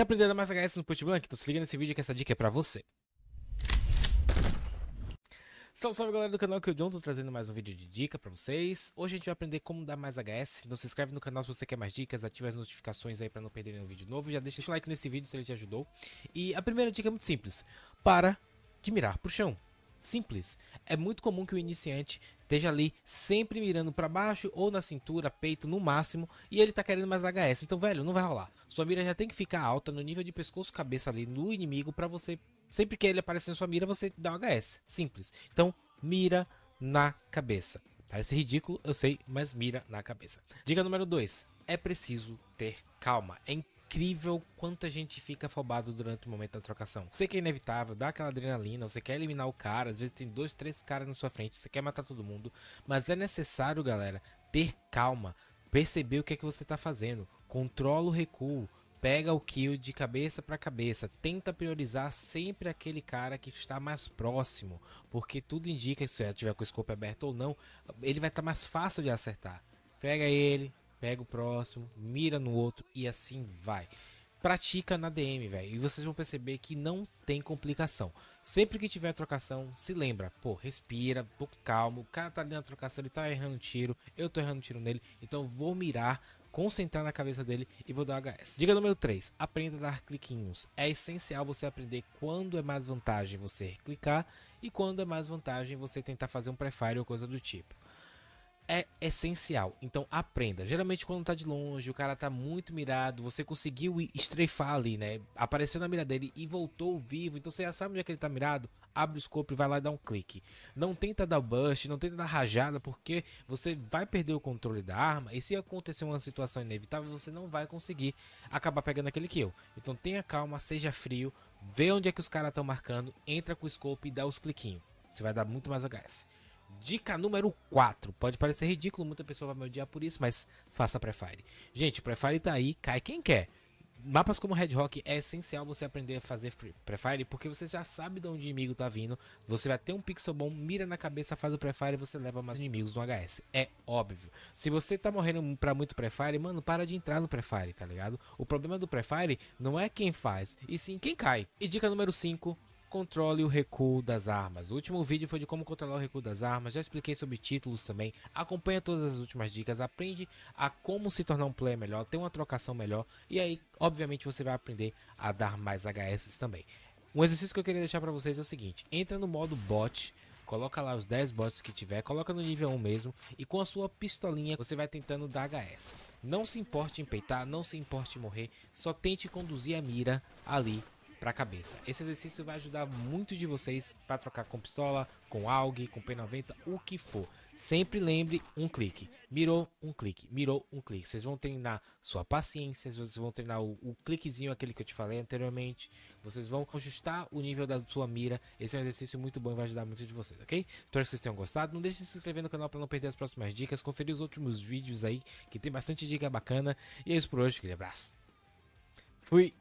Quer aprender mais HS no Blank? Então se liga nesse vídeo que essa dica é pra você. Salve, salve galera do canal, que é o John, tô trazendo mais um vídeo de dica pra vocês. Hoje a gente vai aprender como dar mais HS, então se inscreve no canal se você quer mais dicas, ative as notificações aí pra não perder nenhum vídeo novo, já deixa seu like nesse vídeo se ele te ajudou. E a primeira dica é muito simples, para de mirar pro chão simples. É muito comum que o iniciante esteja ali sempre mirando para baixo ou na cintura, peito no máximo, e ele tá querendo mais HS. Então, velho, não vai rolar. Sua mira já tem que ficar alta no nível de pescoço cabeça ali no inimigo para você sempre que ele aparecer na sua mira, você dá um HS. Simples. Então, mira na cabeça. Parece ridículo, eu sei, mas mira na cabeça. Dica número 2. É preciso ter calma. É incrível quanta gente fica afobado durante o momento da trocação. Sei que é inevitável, dá aquela adrenalina, você quer eliminar o cara, às vezes tem dois, três caras na sua frente, você quer matar todo mundo, mas é necessário, galera, ter calma, perceber o que é que você está fazendo, controla o recuo, pega o kill de cabeça para cabeça, tenta priorizar sempre aquele cara que está mais próximo, porque tudo indica se você tiver com o scope aberto ou não, ele vai estar tá mais fácil de acertar. Pega ele, pega o próximo, mira no outro e assim vai. Pratica na DM, velho, e vocês vão perceber que não tem complicação. Sempre que tiver trocação, se lembra, pô, respira, pô, calmo, o cara tá ali na trocação, ele tá errando tiro, eu tô errando tiro nele, então vou mirar, concentrar na cabeça dele e vou dar HS. Dica número 3, aprenda a dar cliquinhos. É essencial você aprender quando é mais vantagem você clicar e quando é mais vantagem você tentar fazer um prefire ou coisa do tipo é essencial. Então aprenda. Geralmente quando tá de longe, o cara tá muito mirado, você conseguiu estreifar ali, né? Apareceu na mira dele e voltou vivo. Então você já sabe onde é que ele tá mirado. Abre o scope e vai lá e dá um clique. Não tenta dar burst, não tenta dar rajada, porque você vai perder o controle da arma. E se acontecer uma situação inevitável, você não vai conseguir acabar pegando aquele kill. Então tenha calma, seja frio, vê onde é que os caras estão marcando, entra com o scope e dá os cliquinhos. Você vai dar muito mais HS. Dica número 4. Pode parecer ridículo, muita pessoa vai me odiar por isso, mas faça Prefire. Gente, Prefire tá aí, cai quem quer. Mapas como Red Rock é essencial você aprender a fazer Prefire, porque você já sabe de onde o inimigo tá vindo, você vai ter um pixel bom, mira na cabeça, faz o Prefire e você leva mais inimigos no HS. É óbvio. Se você tá morrendo pra muito Prefire, mano, para de entrar no Prefire, tá ligado? O problema do Prefire não é quem faz, e sim quem cai. E dica número 5, controle o recuo das armas. O último vídeo foi de como controlar o recuo das armas, já expliquei sobre títulos também. Acompanha todas as últimas dicas, aprende a como se tornar um player melhor, ter uma trocação melhor e aí, obviamente, você vai aprender a dar mais HS também. Um exercício que eu queria deixar para vocês é o seguinte: entra no modo bot coloca lá os 10 bots que tiver, coloca no nível 1 mesmo e com a sua pistolinha você vai tentando dar HS. Não se importe em peitar, não se importe em morrer, só tente conduzir a mira ali para a cabeça. Esse exercício vai ajudar muito de vocês para trocar com pistola, com AUG, com P90, o que for. Sempre lembre um clique. Mirou, um clique. Mirou, um clique. Vocês vão treinar sua paciência, vocês vão treinar o, o cliquezinho, aquele que eu te falei anteriormente. Vocês vão ajustar o nível da sua mira. Esse é um exercício muito bom e vai ajudar muito de vocês, ok? Espero que vocês tenham gostado. Não deixe de se inscrever no canal para não perder as próximas dicas. Conferir os últimos vídeos aí, que tem bastante dica bacana. E é isso por hoje. Aquele abraço. Fui!